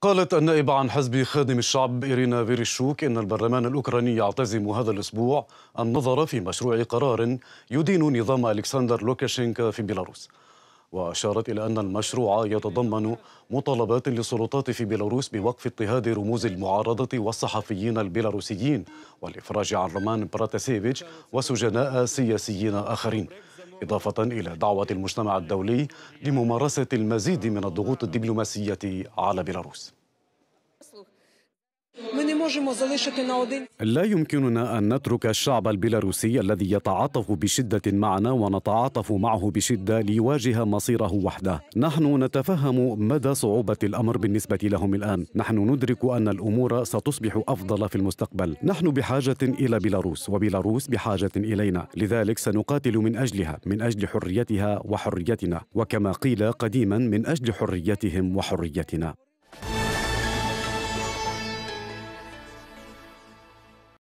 قالت النائبة عن حزب خادم الشعب إيرينا فيريشوك إن البرلمان الأوكراني يعتزم هذا الأسبوع النظر في مشروع قرار يدين نظام ألكسندر لوكاشينكا في بيلاروس وأشارت إلى أن المشروع يتضمن مطالبات للسلطات في بيلاروس بوقف اضطهاد رموز المعارضة والصحفيين البيلاروسيين والإفراج عن رومان براتاسيفيتش وسجناء سياسيين آخرين إضافة إلى دعوة المجتمع الدولي لممارسة المزيد من الضغوط الدبلوماسية على بيلاروس لا يمكننا أن نترك الشعب البيلاروسي الذي يتعاطف بشدة معنا ونتعاطف معه بشدة ليواجه مصيره وحده نحن نتفهم مدى صعوبة الأمر بالنسبة لهم الآن نحن ندرك أن الأمور ستصبح أفضل في المستقبل نحن بحاجة إلى بيلاروس وبيلاروس بحاجة إلينا لذلك سنقاتل من أجلها من أجل حريتها وحريتنا وكما قيل قديما من أجل حريتهم وحريتنا